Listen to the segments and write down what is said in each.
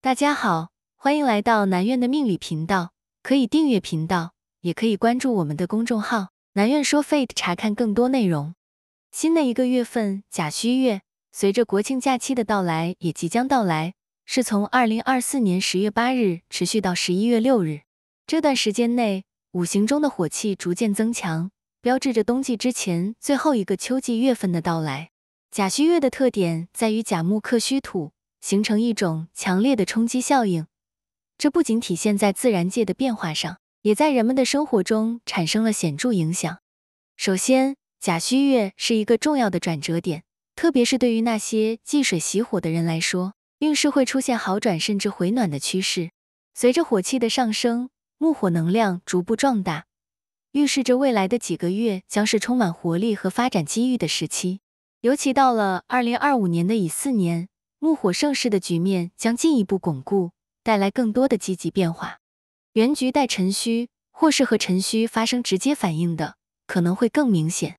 大家好，欢迎来到南苑的命理频道。可以订阅频道，也可以关注我们的公众号“南苑说 Fate” 查看更多内容。新的一个月份甲戌月，随着国庆假期的到来也即将到来，是从二零二四年十月八日持续到十一月六日。这段时间内，五行中的火气逐渐增强，标志着冬季之前最后一个秋季月份的到来。甲戌月的特点在于甲木克戌土。形成一种强烈的冲击效应，这不仅体现在自然界的变化上，也在人们的生活中产生了显著影响。首先，甲戌月是一个重要的转折点，特别是对于那些忌水喜火的人来说，运势会出现好转甚至回暖的趋势。随着火气的上升，木火能量逐步壮大，预示着未来的几个月将是充满活力和发展机遇的时期。尤其到了二零二五年的乙巳年。木火盛世的局面将进一步巩固，带来更多的积极变化。原局带辰戌，或是和辰戌发生直接反应的，可能会更明显。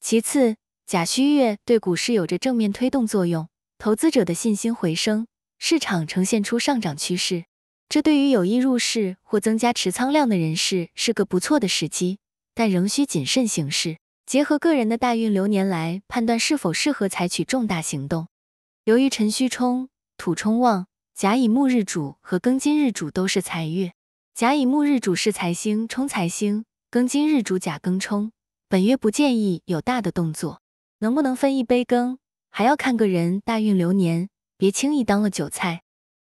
其次，甲戌月对股市有着正面推动作用，投资者的信心回升，市场呈现出上涨趋势。这对于有意入市或增加持仓量的人士是个不错的时机，但仍需谨慎行事，结合个人的大运流年来判断是否适合采取重大行动。由于辰戌冲，土冲旺，甲乙木日主和庚金日主都是财月，甲乙木日主是财星冲财星，庚金日主甲庚冲。本月不建议有大的动作，能不能分一杯羹，还要看个人大运流年，别轻易当了韭菜。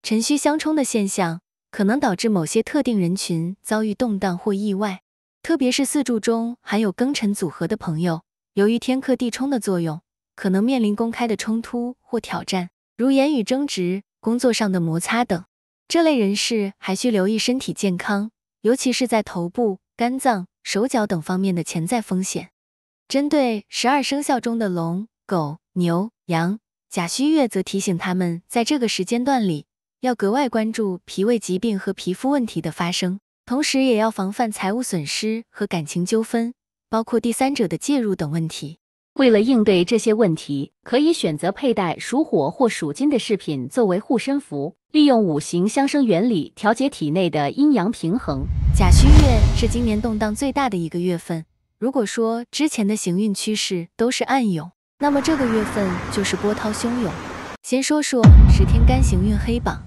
辰戌相冲的现象可能导致某些特定人群遭遇动荡或意外，特别是四柱中含有庚辰组合的朋友，由于天克地冲的作用。可能面临公开的冲突或挑战，如言语争执、工作上的摩擦等。这类人士还需留意身体健康，尤其是在头部、肝脏、手脚等方面的潜在风险。针对十二生肖中的龙、狗、牛、羊，甲戌月则提醒他们在这个时间段里要格外关注脾胃疾病和皮肤问题的发生，同时也要防范财务损失和感情纠纷，包括第三者的介入等问题。为了应对这些问题，可以选择佩戴属火或属金的饰品作为护身符，利用五行相生原理调节体内的阴阳平衡。甲戌月是今年动荡最大的一个月份。如果说之前的行运趋势都是暗涌，那么这个月份就是波涛汹涌。先说说十天干行运黑榜，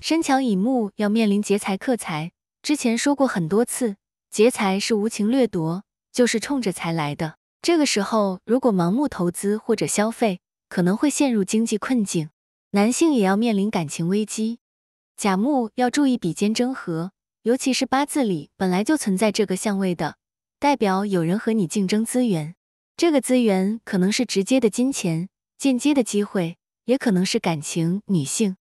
身强以木要面临劫财克财。之前说过很多次，劫财是无情掠夺，就是冲着财来的。这个时候，如果盲目投资或者消费，可能会陷入经济困境。男性也要面临感情危机。甲木要注意比肩争合，尤其是八字里本来就存在这个相位的，代表有人和你竞争资源。这个资源可能是直接的金钱，间接的机会，也可能是感情。女性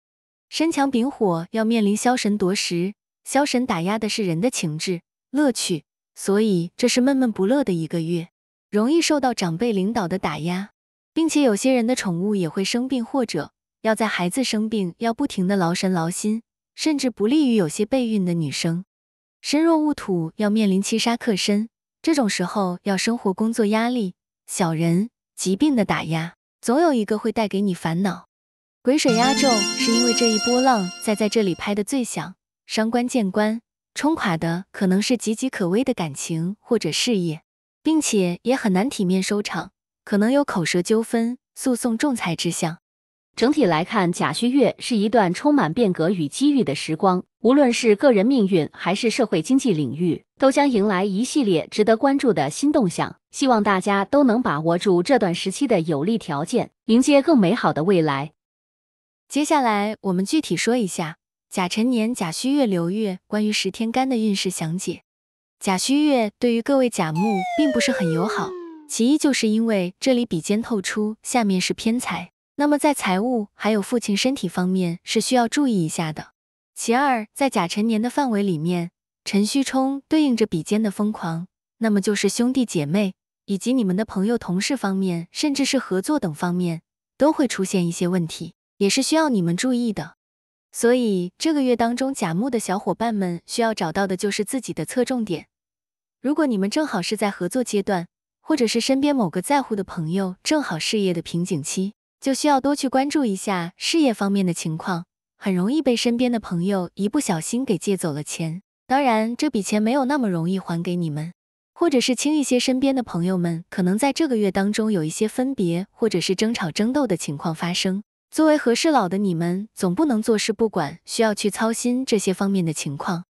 身强丙火要面临消神夺食，消神打压的是人的情志乐趣，所以这是闷闷不乐的一个月。容易受到长辈领导的打压，并且有些人的宠物也会生病，或者要在孩子生病要不停的劳神劳心，甚至不利于有些备孕的女生。身弱戊土要面临七杀克身，这种时候要生活工作压力、小人、疾病的打压，总有一个会带给你烦恼。癸水压咒是因为这一波浪在在这里拍的最响，伤官见官，冲垮的可能是岌岌可危的感情或者事业。并且也很难体面收场，可能有口舌纠纷、诉讼、仲裁之象。整体来看，甲戌月是一段充满变革与机遇的时光，无论是个人命运还是社会经济领域，都将迎来一系列值得关注的新动向。希望大家都能把握住这段时期的有利条件，迎接更美好的未来。接下来，我们具体说一下甲辰年甲戌月流月关于十天干的运势详解。甲戌月对于各位甲木并不是很友好，其一就是因为这里比肩透出，下面是偏财，那么在财务还有父亲身体方面是需要注意一下的。其二，在甲辰年的范围里面，辰戌冲对应着比肩的疯狂，那么就是兄弟姐妹以及你们的朋友、同事方面，甚至是合作等方面都会出现一些问题，也是需要你们注意的。所以这个月当中，甲木的小伙伴们需要找到的就是自己的侧重点。如果你们正好是在合作阶段，或者是身边某个在乎的朋友正好事业的瓶颈期，就需要多去关注一下事业方面的情况，很容易被身边的朋友一不小心给借走了钱。当然，这笔钱没有那么容易还给你们，或者是轻一些。身边的朋友们可能在这个月当中有一些分别或者是争吵争斗的情况发生，作为和事佬的你们总不能坐视不管，需要去操心这些方面的情况。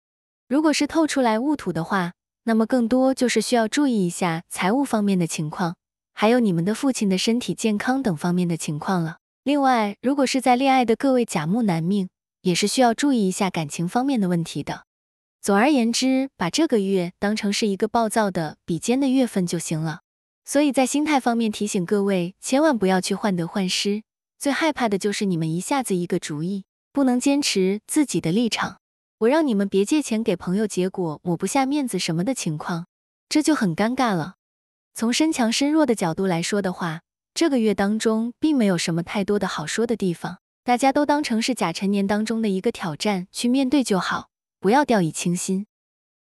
如果是透出来戊土的话。那么更多就是需要注意一下财务方面的情况，还有你们的父亲的身体健康等方面的情况了。另外，如果是在恋爱的各位甲木男命，也是需要注意一下感情方面的问题的。总而言之，把这个月当成是一个暴躁的、比肩的月份就行了。所以在心态方面提醒各位，千万不要去患得患失。最害怕的就是你们一下子一个主意，不能坚持自己的立场。我让你们别借钱给朋友，结果抹不下面子什么的情况，这就很尴尬了。从身强身弱的角度来说的话，这个月当中并没有什么太多的好说的地方，大家都当成是甲辰年当中的一个挑战去面对就好，不要掉以轻心。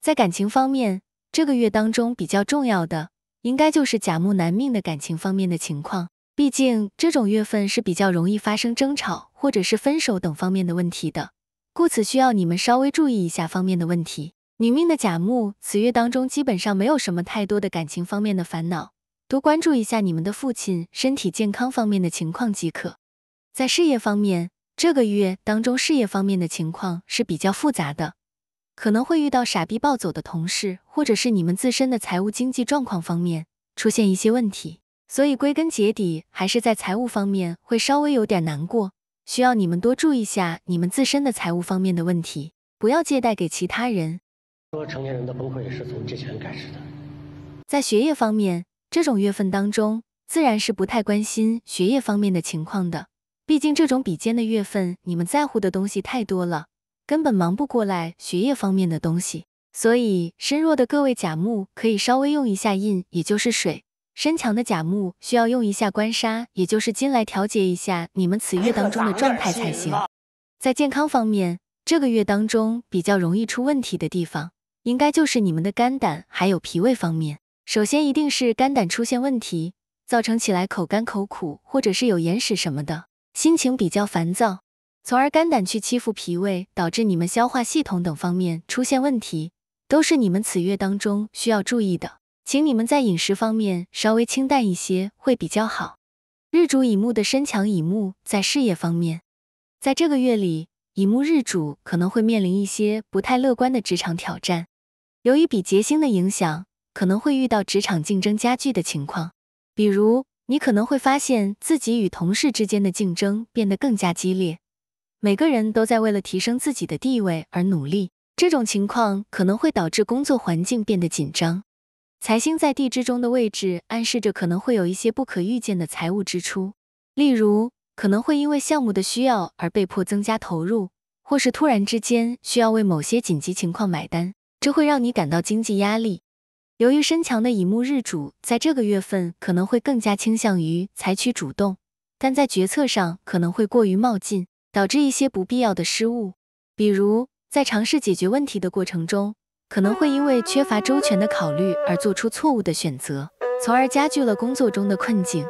在感情方面，这个月当中比较重要的应该就是甲木男命的感情方面的情况，毕竟这种月份是比较容易发生争吵或者是分手等方面的问题的。故此，需要你们稍微注意一下方面的问题。女命的甲木，此月当中基本上没有什么太多的感情方面的烦恼，多关注一下你们的父亲身体健康方面的情况即可。在事业方面，这个月当中事业方面的情况是比较复杂的，可能会遇到傻逼暴走的同事，或者是你们自身的财务经济状况方面出现一些问题，所以归根结底还是在财务方面会稍微有点难过。需要你们多注意下你们自身的财务方面的问题，不要借贷给其他人。说成年人的崩溃是从借钱开始的。在学业方面，这种月份当中，自然是不太关心学业方面的情况的。毕竟这种比肩的月份，你们在乎的东西太多了，根本忙不过来学业方面的东西。所以身弱的各位甲木可以稍微用一下印，也就是水。身强的甲木需要用一下官杀，也就是金来调节一下你们此月当中的状态才行。在健康方面，这个月当中比较容易出问题的地方，应该就是你们的肝胆还有脾胃方面。首先一定是肝胆出现问题，造成起来口干口苦，或者是有眼屎什么的，心情比较烦躁，从而肝胆去欺负脾胃，导致你们消化系统等方面出现问题，都是你们此月当中需要注意的。请你们在饮食方面稍微清淡一些会比较好。日主乙木的身强乙木，在事业方面，在这个月里，乙木日主可能会面临一些不太乐观的职场挑战。由于比劫星的影响，可能会遇到职场竞争加剧的情况。比如，你可能会发现自己与同事之间的竞争变得更加激烈，每个人都在为了提升自己的地位而努力。这种情况可能会导致工作环境变得紧张。财星在地支中的位置暗示着可能会有一些不可预见的财务支出，例如可能会因为项目的需要而被迫增加投入，或是突然之间需要为某些紧急情况买单，这会让你感到经济压力。由于身强的乙木日主在这个月份可能会更加倾向于采取主动，但在决策上可能会过于冒进，导致一些不必要的失误，比如在尝试解决问题的过程中。可能会因为缺乏周全的考虑而做出错误的选择，从而加剧了工作中的困境。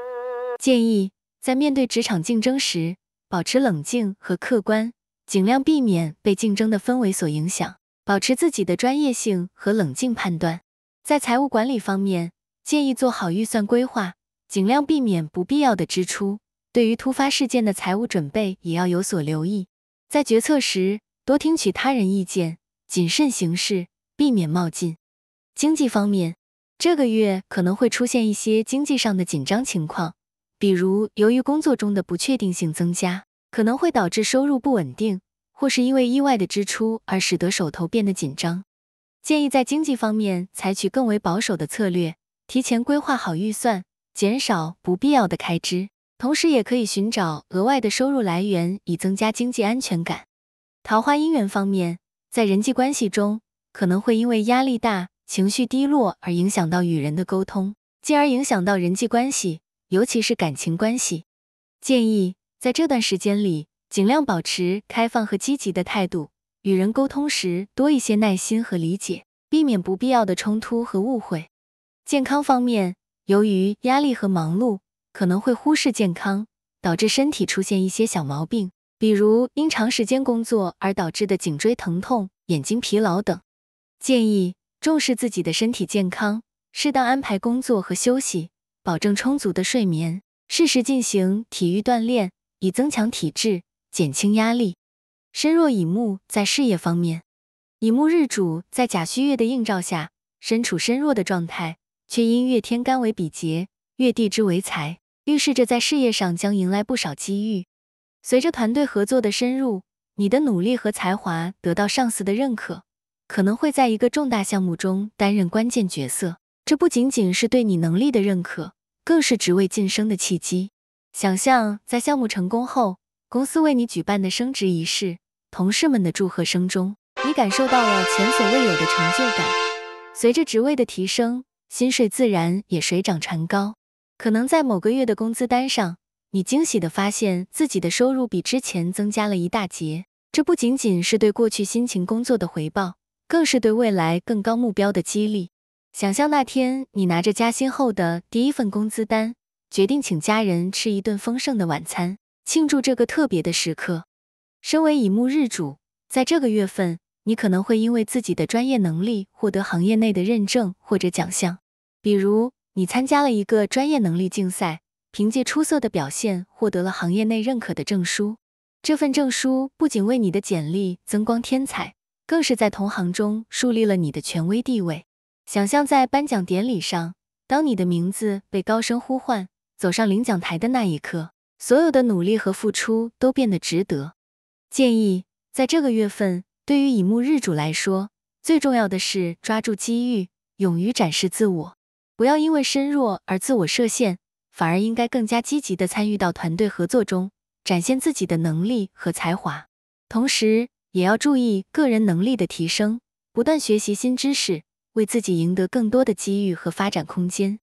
建议在面对职场竞争时，保持冷静和客观，尽量避免被竞争的氛围所影响，保持自己的专业性和冷静判断。在财务管理方面，建议做好预算规划，尽量避免不必要的支出。对于突发事件的财务准备也要有所留意。在决策时，多听取他人意见，谨慎行事。避免冒进。经济方面，这个月可能会出现一些经济上的紧张情况，比如由于工作中的不确定性增加，可能会导致收入不稳定，或是因为意外的支出而使得手头变得紧张。建议在经济方面采取更为保守的策略，提前规划好预算，减少不必要的开支，同时也可以寻找额外的收入来源，以增加经济安全感。桃花姻缘方面，在人际关系中。可能会因为压力大、情绪低落而影响到与人的沟通，进而影响到人际关系，尤其是感情关系。建议在这段时间里，尽量保持开放和积极的态度，与人沟通时多一些耐心和理解，避免不必要的冲突和误会。健康方面，由于压力和忙碌，可能会忽视健康，导致身体出现一些小毛病，比如因长时间工作而导致的颈椎疼痛、眼睛疲劳等。建议重视自己的身体健康，适当安排工作和休息，保证充足的睡眠，适时进行体育锻炼，以增强体质，减轻压力。身弱乙木在事业方面，乙木日主在甲戌月的映照下，身处身弱的状态，却因月天干为比劫，月地支为财，预示着在事业上将迎来不少机遇。随着团队合作的深入，你的努力和才华得到上司的认可。可能会在一个重大项目中担任关键角色，这不仅仅是对你能力的认可，更是职位晋升的契机。想象在项目成功后，公司为你举办的升职仪式，同事们的祝贺声中，你感受到了前所未有的成就感。随着职位的提升，薪水自然也水涨船高。可能在某个月的工资单上，你惊喜地发现自己的收入比之前增加了一大截，这不仅仅是对过去辛勤工作的回报。更是对未来更高目标的激励。想象那天，你拿着加薪后的第一份工资单，决定请家人吃一顿丰盛的晚餐，庆祝这个特别的时刻。身为乙木日主，在这个月份，你可能会因为自己的专业能力获得行业内的认证或者奖项。比如，你参加了一个专业能力竞赛，凭借出色的表现获得了行业内认可的证书。这份证书不仅为你的简历增光添彩。更是在同行中树立了你的权威地位。想象在颁奖典礼上，当你的名字被高声呼唤，走上领奖台的那一刻，所有的努力和付出都变得值得。建议在这个月份，对于乙木日主来说，最重要的是抓住机遇，勇于展示自我，不要因为身弱而自我设限，反而应该更加积极地参与到团队合作中，展现自己的能力和才华，同时。也要注意个人能力的提升，不断学习新知识，为自己赢得更多的机遇和发展空间。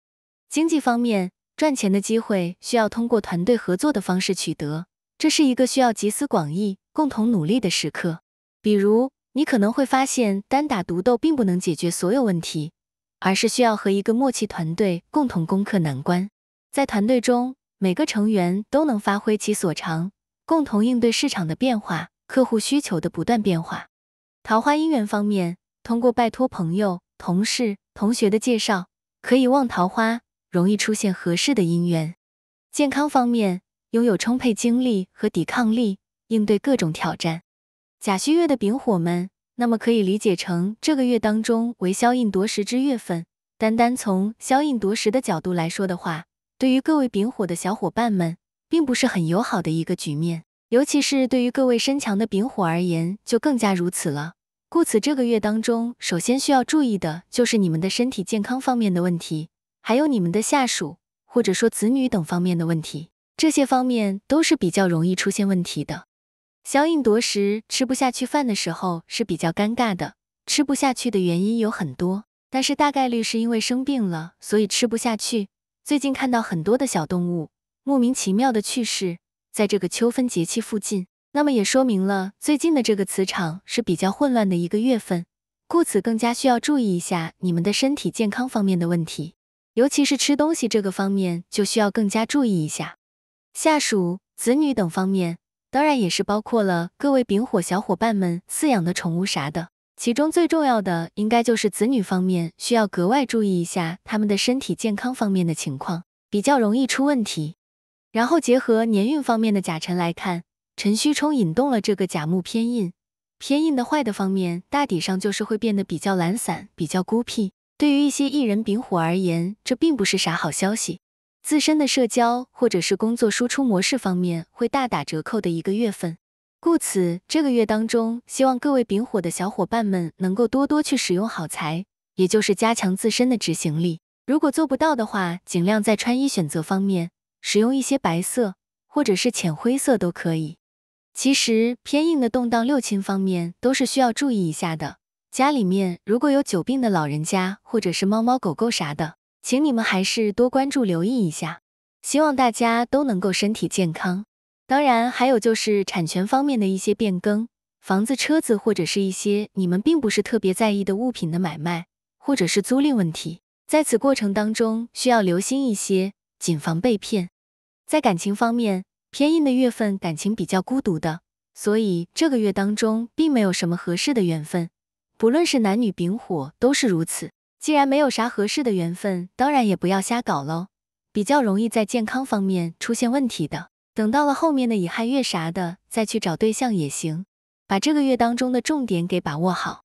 经济方面，赚钱的机会需要通过团队合作的方式取得，这是一个需要集思广益、共同努力的时刻。比如，你可能会发现单打独斗并不能解决所有问题，而是需要和一个默契团队共同攻克难关。在团队中，每个成员都能发挥其所长，共同应对市场的变化。客户需求的不断变化，桃花姻缘方面，通过拜托朋友、同事、同学的介绍，可以旺桃花，容易出现合适的姻缘。健康方面，拥有充沛精力和抵抗力，应对各种挑战。甲戌月的丙火们，那么可以理解成这个月当中为消印夺食之月份。单单从消印夺食的角度来说的话，对于各位丙火的小伙伴们，并不是很友好的一个局面。尤其是对于各位身强的丙火而言，就更加如此了。故此，这个月当中，首先需要注意的就是你们的身体健康方面的问题，还有你们的下属或者说子女等方面的问题。这些方面都是比较容易出现问题的。小饮夺食，吃不下去饭的时候是比较尴尬的。吃不下去的原因有很多，但是大概率是因为生病了，所以吃不下去。最近看到很多的小动物莫名其妙的去世。在这个秋分节气附近，那么也说明了最近的这个磁场是比较混乱的一个月份，故此更加需要注意一下你们的身体健康方面的问题，尤其是吃东西这个方面就需要更加注意一下。下属、子女等方面，当然也是包括了各位丙火小伙伴们饲养的宠物啥的，其中最重要的应该就是子女方面需要格外注意一下他们的身体健康方面的情况，比较容易出问题。然后结合年运方面的甲辰来看，辰戌冲引动了这个甲木偏印。偏印的坏的方面，大体上就是会变得比较懒散，比较孤僻。对于一些艺人丙火而言，这并不是啥好消息，自身的社交或者是工作输出模式方面会大打折扣的一个月份。故此，这个月当中，希望各位丙火的小伙伴们能够多多去使用好财，也就是加强自身的执行力。如果做不到的话，尽量在穿衣选择方面。使用一些白色或者是浅灰色都可以。其实偏硬的动荡六亲方面都是需要注意一下的。家里面如果有久病的老人家或者是猫猫狗狗啥的，请你们还是多关注留意一下。希望大家都能够身体健康。当然还有就是产权方面的一些变更，房子、车子或者是一些你们并不是特别在意的物品的买卖或者是租赁问题，在此过程当中需要留心一些。谨防被骗。在感情方面，偏硬的月份感情比较孤独的，所以这个月当中并没有什么合适的缘分，不论是男女丙火都是如此。既然没有啥合适的缘分，当然也不要瞎搞喽，比较容易在健康方面出现问题的。等到了后面的乙亥月啥的，再去找对象也行。把这个月当中的重点给把握好。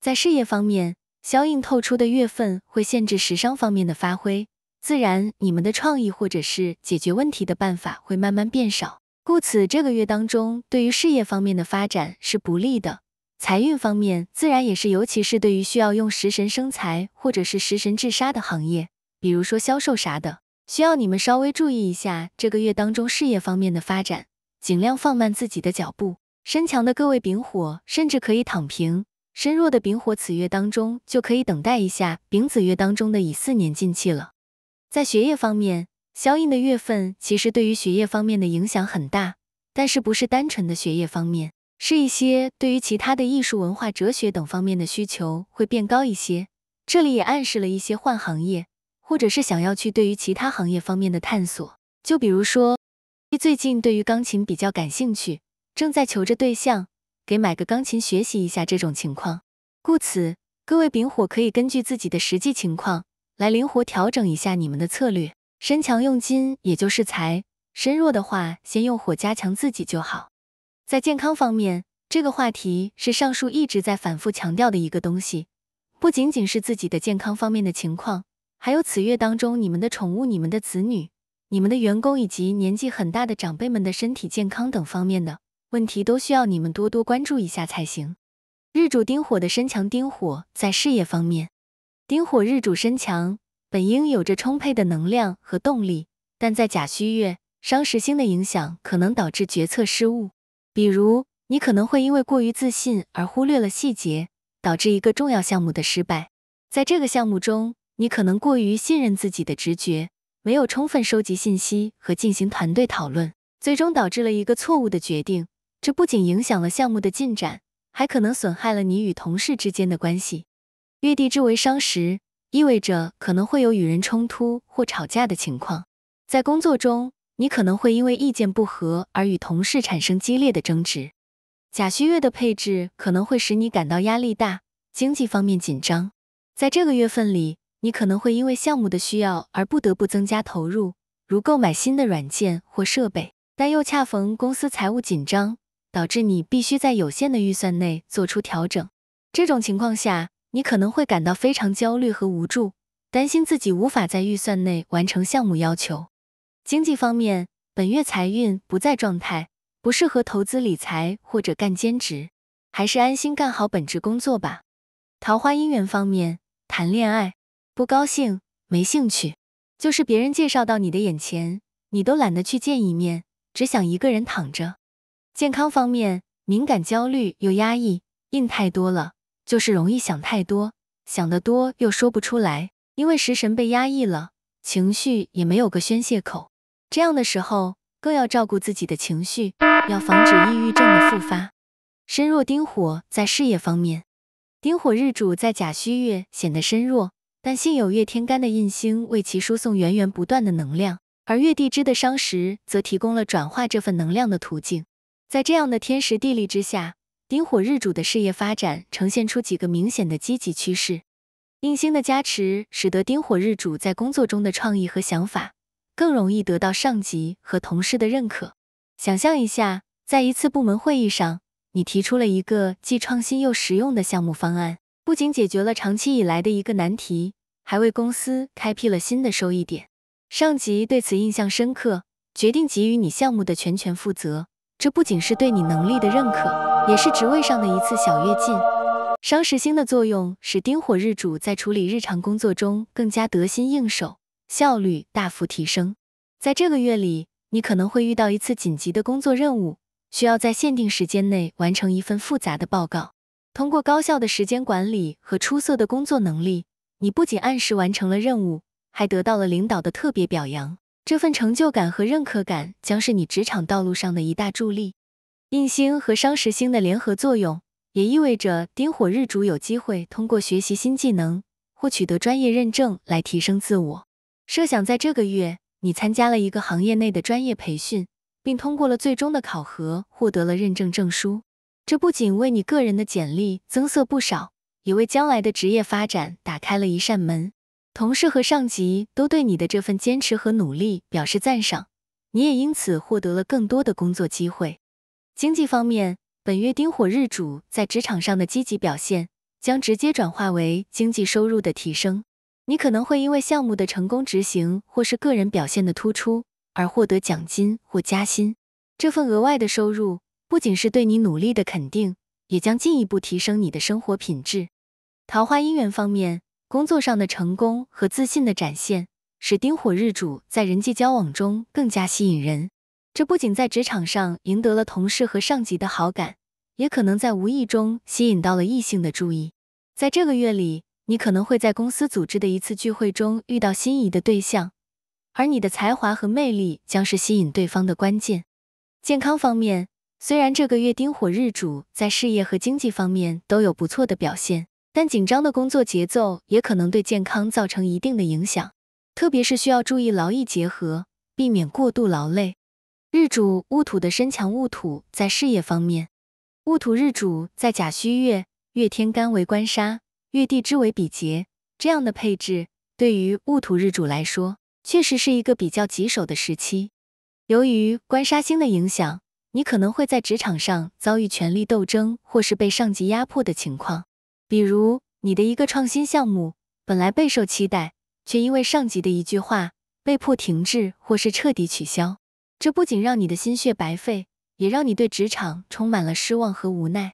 在事业方面，相应透出的月份会限制时伤方面的发挥。自然，你们的创意或者是解决问题的办法会慢慢变少，故此这个月当中对于事业方面的发展是不利的。财运方面自然也是，尤其是对于需要用食神生财或者是食神制杀的行业，比如说销售啥的，需要你们稍微注意一下这个月当中事业方面的发展，尽量放慢自己的脚步。身强的各位丙火，甚至可以躺平；身弱的丙火，此月当中就可以等待一下丙子月当中的乙巳年进气了。在学业方面，肖印的月份其实对于学业方面的影响很大，但是不是单纯的学业方面，是一些对于其他的艺术、文化、哲学等方面的需求会变高一些。这里也暗示了一些换行业，或者是想要去对于其他行业方面的探索。就比如说，最近对于钢琴比较感兴趣，正在求着对象给买个钢琴学习一下这种情况。故此，各位丙火可以根据自己的实际情况。来灵活调整一下你们的策略，身强用金，也就是财；身弱的话，先用火加强自己就好。在健康方面，这个话题是上述一直在反复强调的一个东西，不仅仅是自己的健康方面的情况，还有此月当中你们的宠物、你们的子女、你们的员工以及年纪很大的长辈们的身体健康等方面的问题，都需要你们多多关注一下才行。日主丁火的身强，丁火在事业方面。丁火日主身强，本应有着充沛的能量和动力，但在甲戌月伤食星的影响，可能导致决策失误。比如，你可能会因为过于自信而忽略了细节，导致一个重要项目的失败。在这个项目中，你可能过于信任自己的直觉，没有充分收集信息和进行团队讨论，最终导致了一个错误的决定。这不仅影响了项目的进展，还可能损害了你与同事之间的关系。月地支为伤时，意味着可能会有与人冲突或吵架的情况。在工作中，你可能会因为意见不合而与同事产生激烈的争执。甲戌月的配置可能会使你感到压力大，经济方面紧张。在这个月份里，你可能会因为项目的需要而不得不增加投入，如购买新的软件或设备，但又恰逢公司财务紧张，导致你必须在有限的预算内做出调整。这种情况下，你可能会感到非常焦虑和无助，担心自己无法在预算内完成项目要求。经济方面，本月财运不在状态，不适合投资理财或者干兼职，还是安心干好本职工作吧。桃花姻缘方面，谈恋爱不高兴，没兴趣，就是别人介绍到你的眼前，你都懒得去见一面，只想一个人躺着。健康方面，敏感、焦虑又压抑，硬太多了。就是容易想太多，想得多又说不出来，因为食神被压抑了，情绪也没有个宣泄口。这样的时候，更要照顾自己的情绪，要防止抑郁症的复发。身弱丁火在事业方面，丁火日主在甲戌月显得身弱，但幸有月天干的印星为其输送源源不断的能量，而月地支的伤食则提供了转化这份能量的途径。在这样的天时地利之下。丁火日主的事业发展呈现出几个明显的积极趋势。印星的加持，使得丁火日主在工作中的创意和想法更容易得到上级和同事的认可。想象一下，在一次部门会议上，你提出了一个既创新又实用的项目方案，不仅解决了长期以来的一个难题，还为公司开辟了新的收益点。上级对此印象深刻，决定给予你项目的全权负责。这不仅是对你能力的认可，也是职位上的一次小跃进。伤食星的作用使丁火日主在处理日常工作中更加得心应手，效率大幅提升。在这个月里，你可能会遇到一次紧急的工作任务，需要在限定时间内完成一份复杂的报告。通过高效的时间管理和出色的工作能力，你不仅按时完成了任务，还得到了领导的特别表扬。这份成就感和认可感将是你职场道路上的一大助力。印星和商食星的联合作用，也意味着丁火日主有机会通过学习新技能或取得专业认证来提升自我。设想在这个月，你参加了一个行业内的专业培训，并通过了最终的考核，获得了认证证书。这不仅为你个人的简历增色不少，也为将来的职业发展打开了一扇门。同事和上级都对你的这份坚持和努力表示赞赏，你也因此获得了更多的工作机会。经济方面，本月丁火日主在职场上的积极表现将直接转化为经济收入的提升。你可能会因为项目的成功执行或是个人表现的突出而获得奖金或加薪。这份额外的收入不仅是对你努力的肯定，也将进一步提升你的生活品质。桃花姻缘方面。工作上的成功和自信的展现，使丁火日主在人际交往中更加吸引人。这不仅在职场上赢得了同事和上级的好感，也可能在无意中吸引到了异性的注意。在这个月里，你可能会在公司组织的一次聚会中遇到心仪的对象，而你的才华和魅力将是吸引对方的关键。健康方面，虽然这个月丁火日主在事业和经济方面都有不错的表现。但紧张的工作节奏也可能对健康造成一定的影响，特别是需要注意劳逸结合，避免过度劳累。日主戊土的身强，戊土在事业方面，戊土日主在甲戌月，月天干为官杀，月地支为比劫，这样的配置对于戊土日主来说，确实是一个比较棘手的时期。由于官杀星的影响，你可能会在职场上遭遇权力斗争，或是被上级压迫的情况。比如，你的一个创新项目本来备受期待，却因为上级的一句话被迫停滞，或是彻底取消。这不仅让你的心血白费，也让你对职场充满了失望和无奈。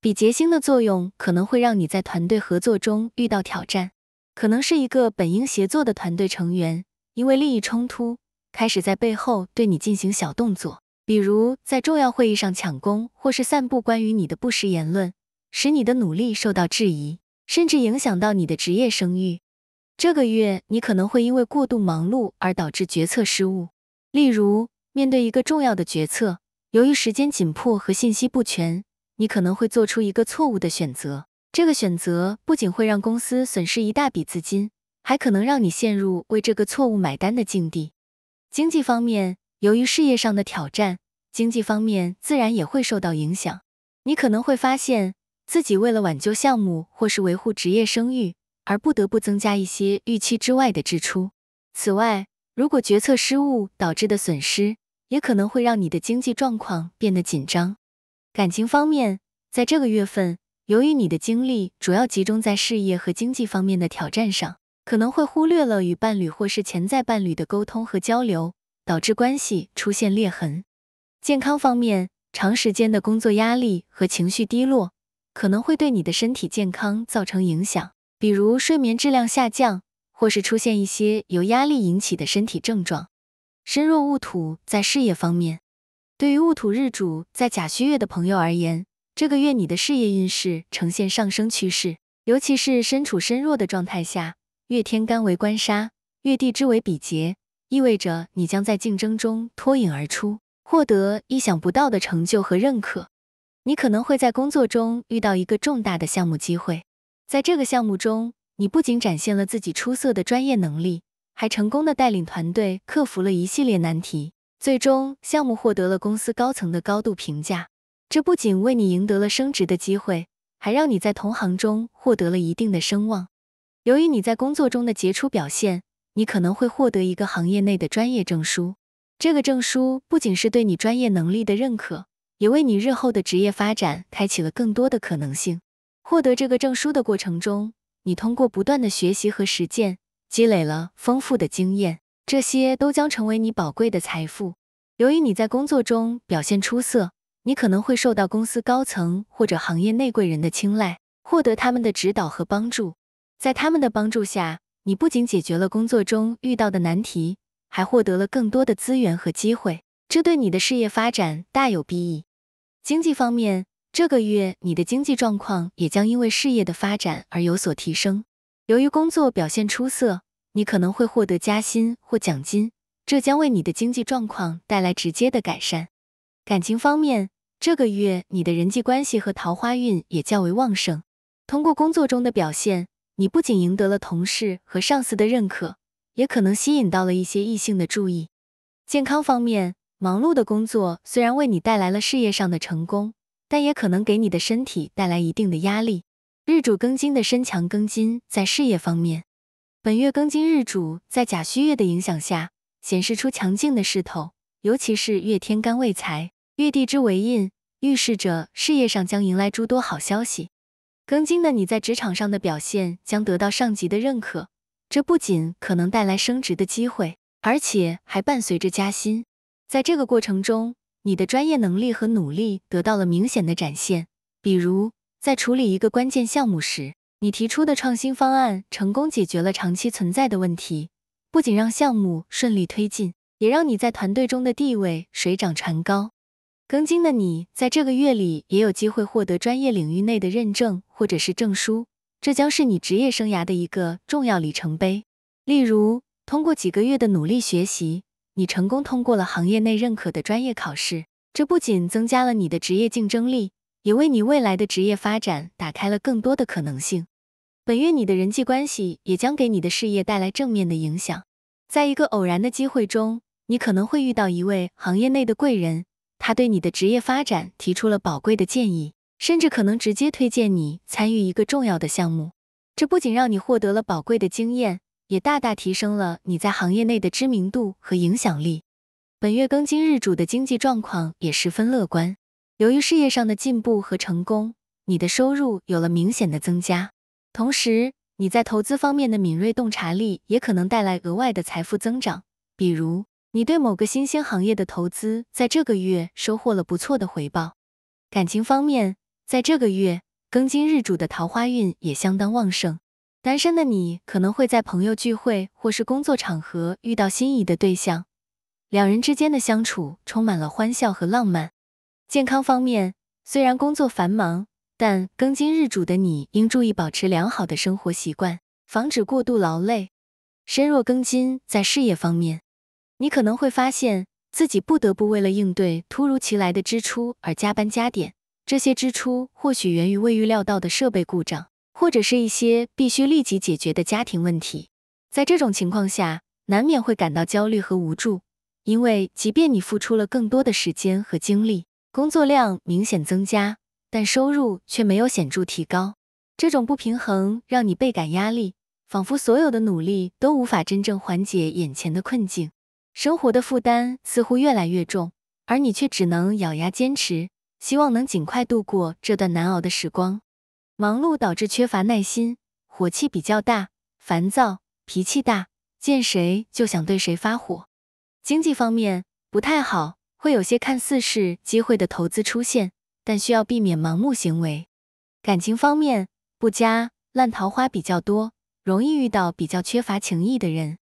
比劫星的作用可能会让你在团队合作中遇到挑战，可能是一个本应协作的团队成员，因为利益冲突开始在背后对你进行小动作，比如在重要会议上抢功，或是散布关于你的不实言论。使你的努力受到质疑，甚至影响到你的职业声誉。这个月你可能会因为过度忙碌而导致决策失误，例如面对一个重要的决策，由于时间紧迫和信息不全，你可能会做出一个错误的选择。这个选择不仅会让公司损失一大笔资金，还可能让你陷入为这个错误买单的境地。经济方面，由于事业上的挑战，经济方面自然也会受到影响。你可能会发现。自己为了挽救项目或是维护职业声誉而不得不增加一些预期之外的支出。此外，如果决策失误导致的损失，也可能会让你的经济状况变得紧张。感情方面，在这个月份，由于你的精力主要集中在事业和经济方面的挑战上，可能会忽略了与伴侣或是潜在伴侣的沟通和交流，导致关系出现裂痕。健康方面，长时间的工作压力和情绪低落。可能会对你的身体健康造成影响，比如睡眠质量下降，或是出现一些由压力引起的身体症状。身弱戊土在事业方面，对于戊土日主在甲戌月的朋友而言，这个月你的事业运势呈现上升趋势。尤其是身处身弱的状态下，月天干为官杀，月地支为比劫，意味着你将在竞争中脱颖而出，获得意想不到的成就和认可。你可能会在工作中遇到一个重大的项目机会，在这个项目中，你不仅展现了自己出色的专业能力，还成功的带领团队克服了一系列难题，最终项目获得了公司高层的高度评价。这不仅为你赢得了升职的机会，还让你在同行中获得了一定的声望。由于你在工作中的杰出表现，你可能会获得一个行业内的专业证书。这个证书不仅是对你专业能力的认可。也为你日后的职业发展开启了更多的可能性。获得这个证书的过程中，你通过不断的学习和实践，积累了丰富的经验，这些都将成为你宝贵的财富。由于你在工作中表现出色，你可能会受到公司高层或者行业内贵人的青睐，获得他们的指导和帮助。在他们的帮助下，你不仅解决了工作中遇到的难题，还获得了更多的资源和机会，这对你的事业发展大有裨益。经济方面，这个月你的经济状况也将因为事业的发展而有所提升。由于工作表现出色，你可能会获得加薪或奖金，这将为你的经济状况带来直接的改善。感情方面，这个月你的人际关系和桃花运也较为旺盛。通过工作中的表现，你不仅赢得了同事和上司的认可，也可能吸引到了一些异性的注意。健康方面，忙碌的工作虽然为你带来了事业上的成功，但也可能给你的身体带来一定的压力。日主庚金的身强庚金，在事业方面，本月庚金日主在甲戌月的影响下，显示出强劲的势头。尤其是月天干未财，月地支为印，预示着事业上将迎来诸多好消息。庚金的你在职场上的表现将得到上级的认可，这不仅可能带来升职的机会，而且还伴随着加薪。在这个过程中，你的专业能力和努力得到了明显的展现。比如，在处理一个关键项目时，你提出的创新方案成功解决了长期存在的问题，不仅让项目顺利推进，也让你在团队中的地位水涨船高。庚金的你在这个月里也有机会获得专业领域内的认证或者是证书，这将是你职业生涯的一个重要里程碑。例如，通过几个月的努力学习。你成功通过了行业内认可的专业考试，这不仅增加了你的职业竞争力，也为你未来的职业发展打开了更多的可能性。本月你的人际关系也将给你的事业带来正面的影响。在一个偶然的机会中，你可能会遇到一位行业内的贵人，他对你的职业发展提出了宝贵的建议，甚至可能直接推荐你参与一个重要的项目。这不仅让你获得了宝贵的经验。也大大提升了你在行业内的知名度和影响力。本月庚金日主的经济状况也十分乐观，由于事业上的进步和成功，你的收入有了明显的增加。同时，你在投资方面的敏锐洞察力也可能带来额外的财富增长，比如你对某个新兴行业的投资在这个月收获了不错的回报。感情方面，在这个月庚金日主的桃花运也相当旺盛。单身的你可能会在朋友聚会或是工作场合遇到心仪的对象，两人之间的相处充满了欢笑和浪漫。健康方面，虽然工作繁忙，但庚金日主的你应注意保持良好的生活习惯，防止过度劳累。身弱庚金，在事业方面，你可能会发现自己不得不为了应对突如其来的支出而加班加点，这些支出或许源于未预料到的设备故障。或者是一些必须立即解决的家庭问题，在这种情况下，难免会感到焦虑和无助，因为即便你付出了更多的时间和精力，工作量明显增加，但收入却没有显著提高。这种不平衡让你倍感压力，仿佛所有的努力都无法真正缓解眼前的困境。生活的负担似乎越来越重，而你却只能咬牙坚持，希望能尽快度过这段难熬的时光。忙碌导致缺乏耐心，火气比较大，烦躁，脾气大，见谁就想对谁发火。经济方面不太好，会有些看似是机会的投资出现，但需要避免盲目行为。感情方面不佳，烂桃花比较多，容易遇到比较缺乏情谊的人。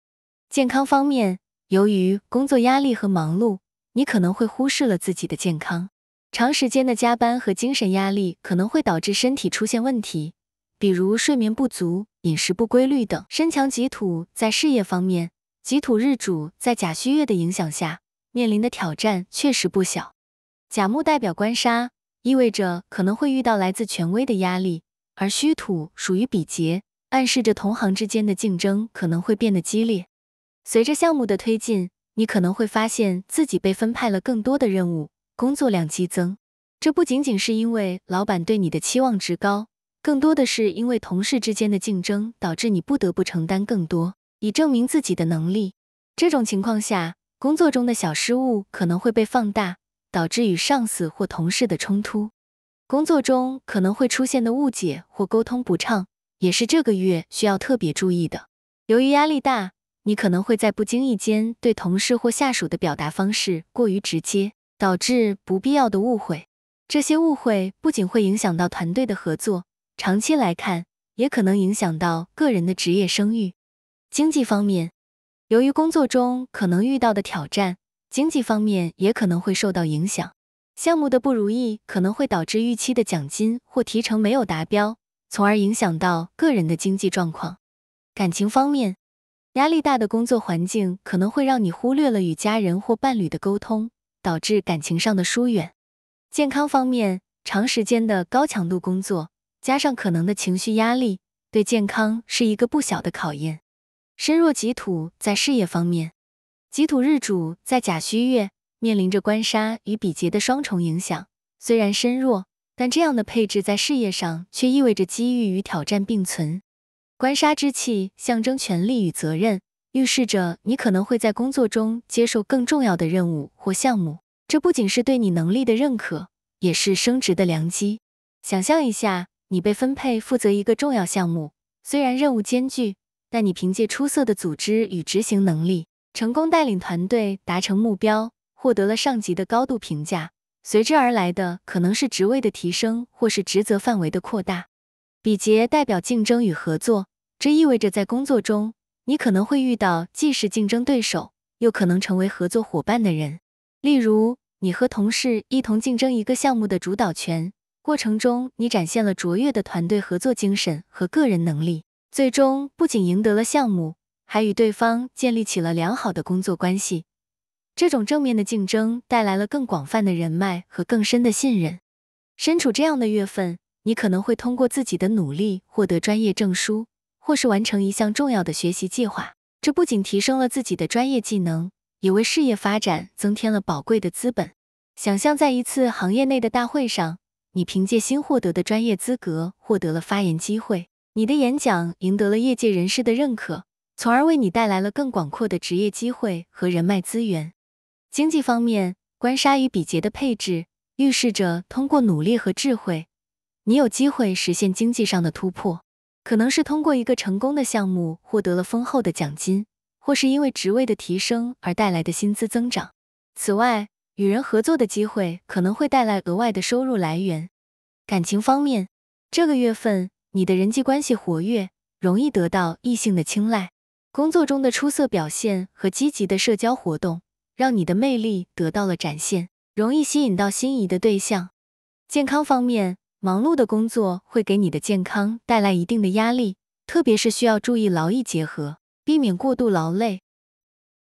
健康方面，由于工作压力和忙碌，你可能会忽视了自己的健康。长时间的加班和精神压力可能会导致身体出现问题，比如睡眠不足、饮食不规律等。身强吉土在事业方面，吉土日主在甲戌月的影响下面临的挑战确实不小。甲木代表官杀，意味着可能会遇到来自权威的压力；而戌土属于比劫，暗示着同行之间的竞争可能会变得激烈。随着项目的推进，你可能会发现自己被分派了更多的任务。工作量激增，这不仅仅是因为老板对你的期望值高，更多的是因为同事之间的竞争导致你不得不承担更多，以证明自己的能力。这种情况下，工作中的小失误可能会被放大，导致与上司或同事的冲突。工作中可能会出现的误解或沟通不畅，也是这个月需要特别注意的。由于压力大，你可能会在不经意间对同事或下属的表达方式过于直接。导致不必要的误会，这些误会不仅会影响到团队的合作，长期来看也可能影响到个人的职业声誉。经济方面，由于工作中可能遇到的挑战，经济方面也可能会受到影响。项目的不如意可能会导致预期的奖金或提成没有达标，从而影响到个人的经济状况。感情方面，压力大的工作环境可能会让你忽略了与家人或伴侣的沟通。导致感情上的疏远，健康方面，长时间的高强度工作加上可能的情绪压力，对健康是一个不小的考验。身弱己土在事业方面，己土日主在甲戌月，面临着官杀与比劫的双重影响。虽然身弱，但这样的配置在事业上却意味着机遇与挑战并存。官杀之气象征权力与责任。预示着你可能会在工作中接受更重要的任务或项目，这不仅是对你能力的认可，也是升职的良机。想象一下，你被分配负责一个重要项目，虽然任务艰巨，但你凭借出色的组织与执行能力，成功带领团队达成目标，获得了上级的高度评价。随之而来的可能是职位的提升，或是职责范围的扩大。比劫代表竞争与合作，这意味着在工作中。你可能会遇到既是竞争对手，又可能成为合作伙伴的人。例如，你和同事一同竞争一个项目的主导权，过程中你展现了卓越的团队合作精神和个人能力，最终不仅赢得了项目，还与对方建立起了良好的工作关系。这种正面的竞争带来了更广泛的人脉和更深的信任。身处这样的月份，你可能会通过自己的努力获得专业证书。或是完成一项重要的学习计划，这不仅提升了自己的专业技能，也为事业发展增添了宝贵的资本。想象在一次行业内的大会上，你凭借新获得的专业资格获得了发言机会，你的演讲赢得了业界人士的认可，从而为你带来了更广阔的职业机会和人脉资源。经济方面，官杀与比劫的配置预示着通过努力和智慧，你有机会实现经济上的突破。可能是通过一个成功的项目获得了丰厚的奖金，或是因为职位的提升而带来的薪资增长。此外，与人合作的机会可能会带来额外的收入来源。感情方面，这个月份你的人际关系活跃，容易得到异性的青睐。工作中的出色表现和积极的社交活动，让你的魅力得到了展现，容易吸引到心仪的对象。健康方面。忙碌的工作会给你的健康带来一定的压力，特别是需要注意劳逸结合，避免过度劳累。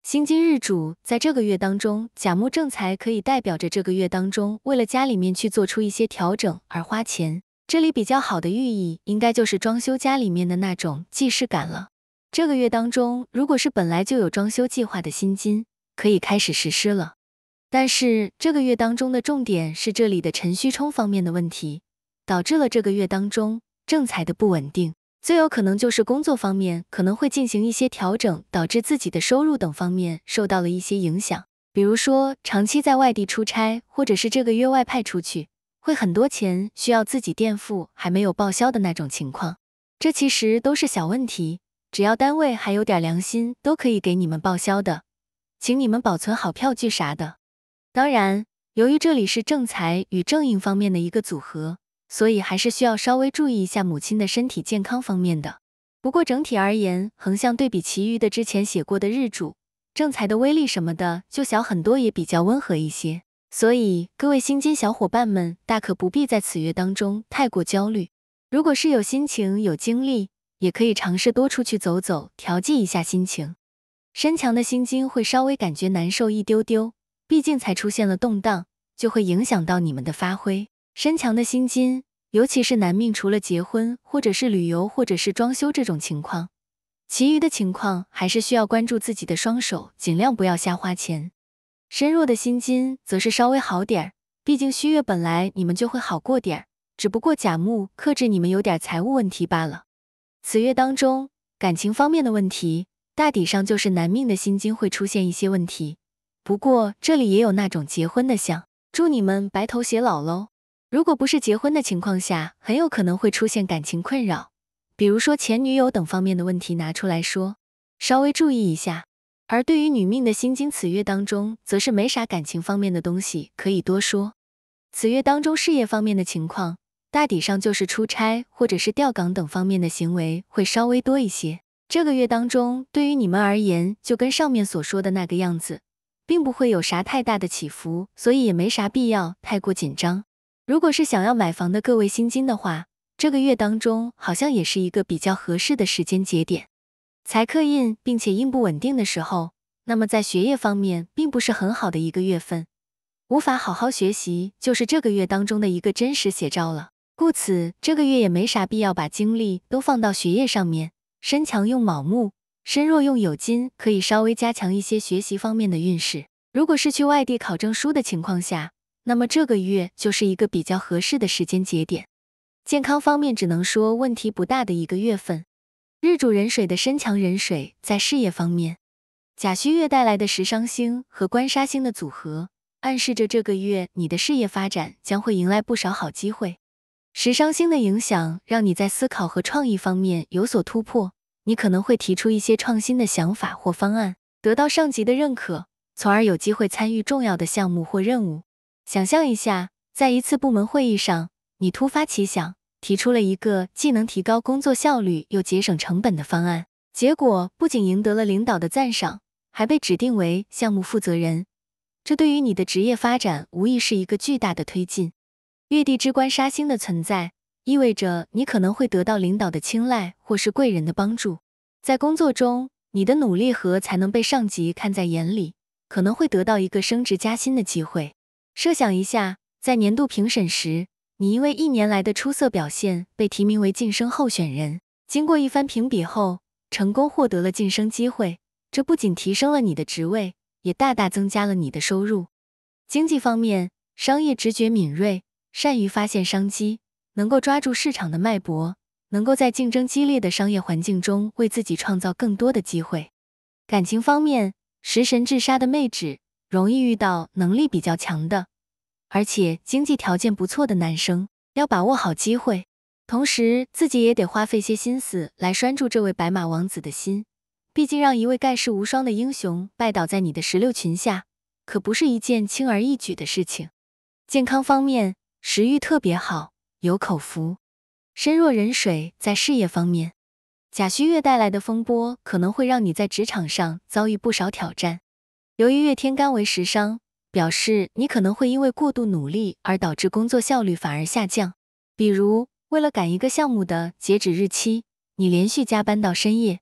辛金日主在这个月当中，甲木正财可以代表着这个月当中为了家里面去做出一些调整而花钱。这里比较好的寓意应该就是装修家里面的那种既视感了。这个月当中，如果是本来就有装修计划的辛金，可以开始实施了。但是这个月当中的重点是这里的辰戌冲方面的问题。导致了这个月当中正财的不稳定，最有可能就是工作方面可能会进行一些调整，导致自己的收入等方面受到了一些影响。比如说长期在外地出差，或者是这个月外派出去，会很多钱需要自己垫付还没有报销的那种情况，这其实都是小问题，只要单位还有点良心，都可以给你们报销的，请你们保存好票据啥的。当然，由于这里是正财与正印方面的一个组合。所以还是需要稍微注意一下母亲的身体健康方面的。不过整体而言，横向对比其余的之前写过的日主正财的威力什么的就小很多，也比较温和一些。所以各位心金小伙伴们大可不必在此月当中太过焦虑。如果是有心情有精力，也可以尝试多出去走走，调剂一下心情。身强的心经会稍微感觉难受一丢丢，毕竟才出现了动荡，就会影响到你们的发挥。身强的心金，尤其是男命，除了结婚或者是旅游或者是装修这种情况，其余的情况还是需要关注自己的双手，尽量不要瞎花钱。身弱的心金则是稍微好点儿，毕竟虚月本来你们就会好过点儿，只不过甲木克制你们有点财务问题罢了。此月当中，感情方面的问题大抵上就是男命的心金会出现一些问题，不过这里也有那种结婚的相，祝你们白头偕老喽。如果不是结婚的情况下，很有可能会出现感情困扰，比如说前女友等方面的问题拿出来说，稍微注意一下。而对于女命的心经此月当中，则是没啥感情方面的东西可以多说。此月当中事业方面的情况，大抵上就是出差或者是调岗等方面的行为会稍微多一些。这个月当中，对于你们而言，就跟上面所说的那个样子，并不会有啥太大的起伏，所以也没啥必要太过紧张。如果是想要买房的各位新金的话，这个月当中好像也是一个比较合适的时间节点。财克印，并且印不稳定的时候，那么在学业方面并不是很好的一个月份，无法好好学习，就是这个月当中的一个真实写照了。故此，这个月也没啥必要把精力都放到学业上面。身强用卯木，身弱用酉金，可以稍微加强一些学习方面的运势。如果是去外地考证书的情况下，那么这个月就是一个比较合适的时间节点。健康方面只能说问题不大的一个月份。日主人水的身强人水，在事业方面，甲戌月带来的食伤星和官杀星的组合，暗示着这个月你的事业发展将会迎来不少好机会。食伤星的影响让你在思考和创意方面有所突破，你可能会提出一些创新的想法或方案，得到上级的认可，从而有机会参与重要的项目或任务。想象一下，在一次部门会议上，你突发奇想，提出了一个既能提高工作效率又节省成本的方案，结果不仅赢得了领导的赞赏，还被指定为项目负责人。这对于你的职业发展无疑是一个巨大的推进。玉帝之官杀星的存在，意味着你可能会得到领导的青睐或是贵人的帮助。在工作中，你的努力和才能被上级看在眼里，可能会得到一个升职加薪的机会。设想一下，在年度评审时，你因为一年来的出色表现被提名为晋升候选人。经过一番评比后，成功获得了晋升机会。这不仅提升了你的职位，也大大增加了你的收入。经济方面，商业直觉敏锐，善于发现商机，能够抓住市场的脉搏，能够在竞争激烈的商业环境中为自己创造更多的机会。感情方面，食神自杀的妹纸。容易遇到能力比较强的，而且经济条件不错的男生，要把握好机会，同时自己也得花费些心思来拴住这位白马王子的心。毕竟让一位盖世无双的英雄拜倒在你的石榴裙下，可不是一件轻而易举的事情。健康方面，食欲特别好，有口福；身若人水，在事业方面，贾虚月带来的风波可能会让你在职场上遭遇不少挑战。由于月天干为食伤，表示你可能会因为过度努力而导致工作效率反而下降。比如，为了赶一个项目的截止日期，你连续加班到深夜，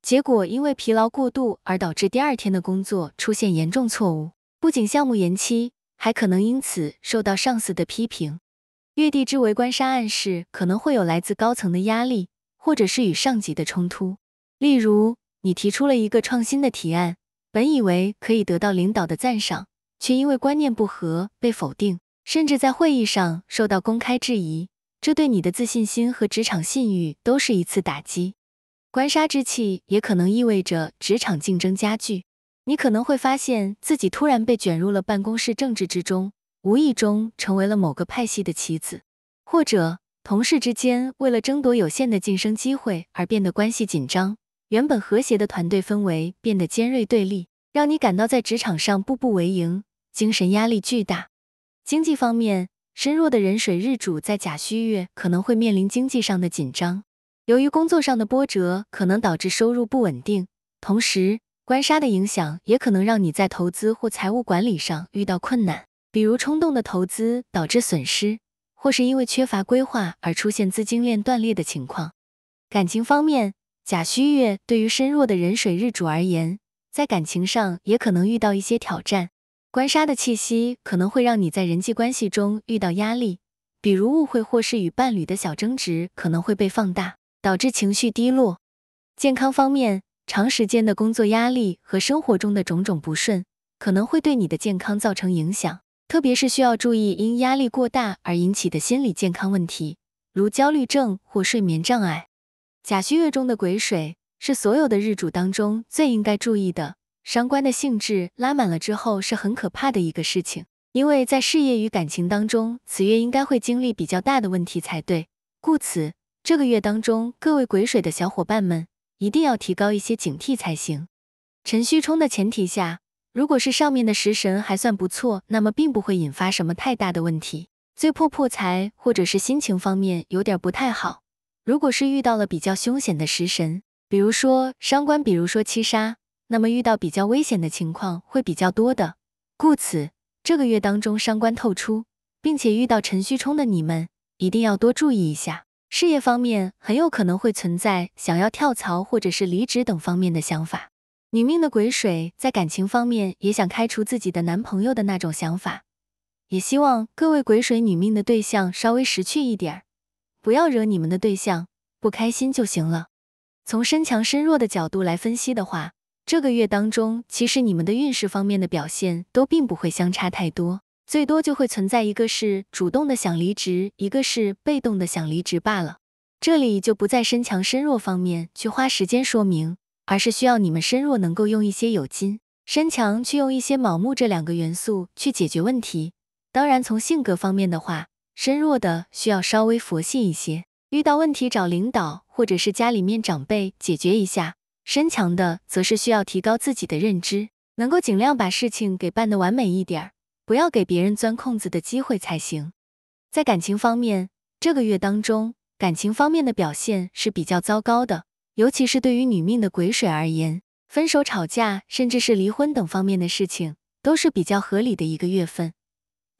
结果因为疲劳过度而导致第二天的工作出现严重错误，不仅项目延期，还可能因此受到上司的批评。月地支为官杀，暗示可能会有来自高层的压力，或者是与上级的冲突。例如，你提出了一个创新的提案。本以为可以得到领导的赞赏，却因为观念不合被否定，甚至在会议上受到公开质疑，这对你的自信心和职场信誉都是一次打击。官杀之气也可能意味着职场竞争加剧，你可能会发现自己突然被卷入了办公室政治之中，无意中成为了某个派系的棋子，或者同事之间为了争夺有限的晋升机会而变得关系紧张。原本和谐的团队氛围变得尖锐对立，让你感到在职场上步步为营，精神压力巨大。经济方面，身弱的人水日主在甲戌月可能会面临经济上的紧张，由于工作上的波折，可能导致收入不稳定。同时，官杀的影响也可能让你在投资或财务管理上遇到困难，比如冲动的投资导致损失，或是因为缺乏规划而出现资金链断裂的情况。感情方面，甲戌月对于身弱的人水日主而言，在感情上也可能遇到一些挑战。官杀的气息可能会让你在人际关系中遇到压力，比如误会或是与伴侣的小争执可能会被放大，导致情绪低落。健康方面，长时间的工作压力和生活中的种种不顺可能会对你的健康造成影响，特别是需要注意因压力过大而引起的心理健康问题，如焦虑症或睡眠障碍。甲戌月中的癸水是所有的日主当中最应该注意的，伤官的性质拉满了之后是很可怕的一个事情，因为在事业与感情当中，此月应该会经历比较大的问题才对。故此，这个月当中，各位癸水的小伙伴们一定要提高一些警惕才行。辰戌冲的前提下，如果是上面的食神还算不错，那么并不会引发什么太大的问题，最破破财或者是心情方面有点不太好。如果是遇到了比较凶险的食神，比如说伤官，比如说七杀，那么遇到比较危险的情况会比较多的。故此，这个月当中伤官透出，并且遇到辰戌冲的你们，一定要多注意一下。事业方面很有可能会存在想要跳槽或者是离职等方面的想法。女命的癸水在感情方面也想开除自己的男朋友的那种想法，也希望各位癸水女命的对象稍微识趣一点儿。不要惹你们的对象不开心就行了。从身强身弱的角度来分析的话，这个月当中其实你们的运势方面的表现都并不会相差太多，最多就会存在一个是主动的想离职，一个是被动的想离职罢了。这里就不再身强身弱方面去花时间说明，而是需要你们身弱能够用一些有金，身强去用一些盲目这两个元素去解决问题。当然，从性格方面的话。身弱的需要稍微佛系一些，遇到问题找领导或者是家里面长辈解决一下；身强的则是需要提高自己的认知，能够尽量把事情给办的完美一点儿，不要给别人钻空子的机会才行。在感情方面，这个月当中感情方面的表现是比较糟糕的，尤其是对于女命的癸水而言，分手、吵架，甚至是离婚等方面的事情，都是比较合理的一个月份。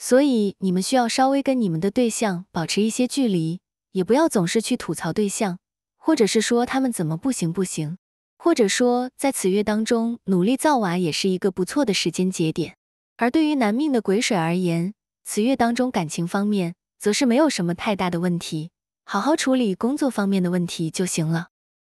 所以你们需要稍微跟你们的对象保持一些距离，也不要总是去吐槽对象，或者是说他们怎么不行不行。或者说在此月当中努力造娃也是一个不错的时间节点。而对于男命的癸水而言，此月当中感情方面则是没有什么太大的问题，好好处理工作方面的问题就行了。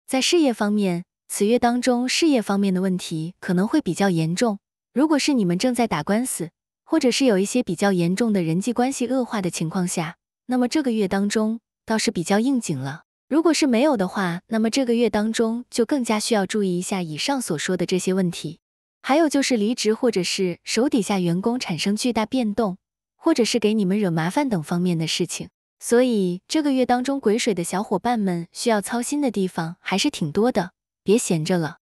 在事业方面，此月当中事业方面的问题可能会比较严重。如果是你们正在打官司。或者是有一些比较严重的人际关系恶化的情况下，那么这个月当中倒是比较应景了。如果是没有的话，那么这个月当中就更加需要注意一下以上所说的这些问题，还有就是离职或者是手底下员工产生巨大变动，或者是给你们惹麻烦等方面的事情。所以这个月当中癸水的小伙伴们需要操心的地方还是挺多的，别闲着了。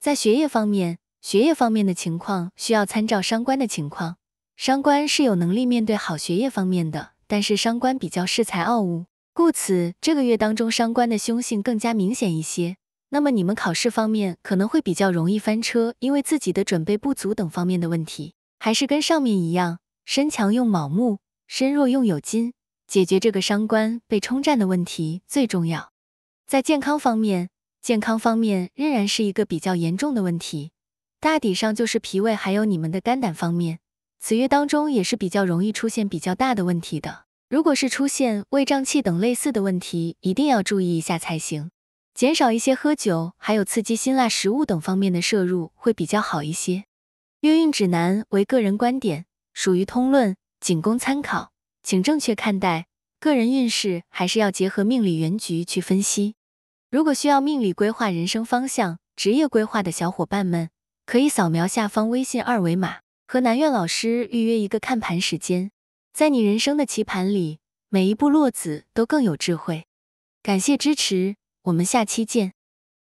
在学业方面，学业方面的情况需要参照伤官的情况。伤官是有能力面对好学业方面的，但是伤官比较恃才傲物，故此这个月当中伤官的凶性更加明显一些。那么你们考试方面可能会比较容易翻车，因为自己的准备不足等方面的问题。还是跟上面一样，身强用卯木，身弱用酉金，解决这个伤官被冲占的问题最重要。在健康方面，健康方面仍然是一个比较严重的问题，大体上就是脾胃还有你们的肝胆方面。此月当中也是比较容易出现比较大的问题的。如果是出现胃胀气等类似的问题，一定要注意一下才行。减少一些喝酒，还有刺激辛辣食物等方面的摄入会比较好一些。月运指南为个人观点，属于通论，仅供参考，请正确看待。个人运势还是要结合命理原局去分析。如果需要命理规划人生方向、职业规划的小伙伴们，可以扫描下方微信二维码。和南苑老师预约一个看盘时间，在你人生的棋盘里，每一步落子都更有智慧。感谢支持，我们下期见。